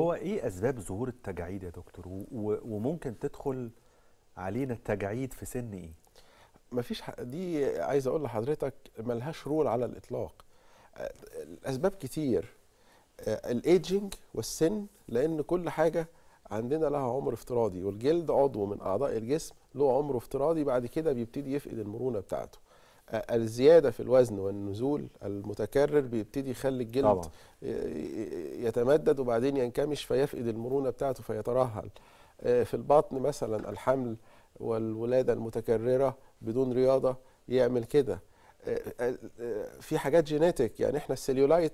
هو ايه اسباب ظهور التجاعيد يا دكتور وممكن تدخل علينا التجاعيد في سن ايه مفيش دي عايز اقول لحضرتك ملهاش رول على الاطلاق الاسباب كتير آه، الايدجنج والسن لان كل حاجه عندنا لها عمر افتراضي والجلد عضو من اعضاء الجسم له عمر افتراضي بعد كده بيبتدي يفقد المرونه بتاعته الزياده في الوزن والنزول المتكرر بيبتدي يخلي الجلد طبعا. يتمدد وبعدين ينكمش فيفقد المرونه بتاعته فيترهل آه، في البطن مثلا الحمل والولاده المتكرره بدون رياضه يعمل كده آه، آه، في حاجات جيناتك يعني احنا السليولايت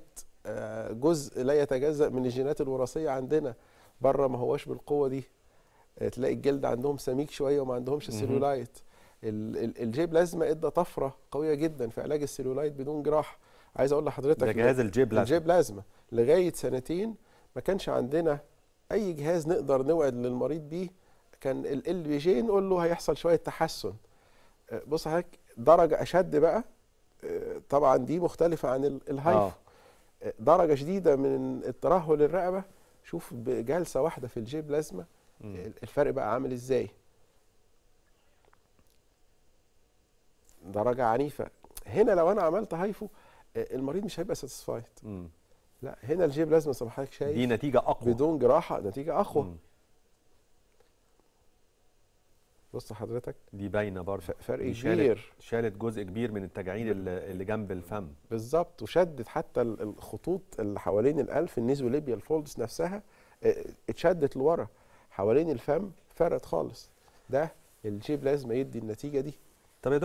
جزء لا يتجزا من الجينات الوراثيه عندنا بره ما هواش بالقوه دي تلاقي الجلد عندهم سميك شويه وما عندهمش السليولايت الجي بلازما ادى طفره قويه جدا في علاج السيلولايت بدون جراحه عايز اقول لحضرتك ده جهاز الجي بلازما الجي بلازما لغايه سنتين ما كانش عندنا اي جهاز نقدر نوعد للمريض بيه كان ال بي جي نقول له هيحصل شويه تحسن أه، بص حضرتك درجه اشد بقى أه، طبعا دي مختلفه عن الهايف آه. آه. درجه شديده من الترهل الرقبه شوف بجلسه واحده في الجي بلازما الفرق بقى عامل ازاي درجه عنيفه هنا لو انا عملت هايفو آه، المريض مش هيبقى ساتسفايد لا هنا الجيب لازم زي ما حضرتك شايف دي نتيجه اقوى بدون جراحه نتيجه اقوى بص حضرتك دي باينه برضه فرق كبير شالت جزء كبير من التجاعيد اللي جنب الفم بالظبط وشدت حتى الخطوط اللي حوالين الالف النيزوليبيا الفولدس نفسها آه، اتشدت لورا حوالين الفم فرقت خالص ده الجيب لازم يدي النتيجه دي طب يا دكتور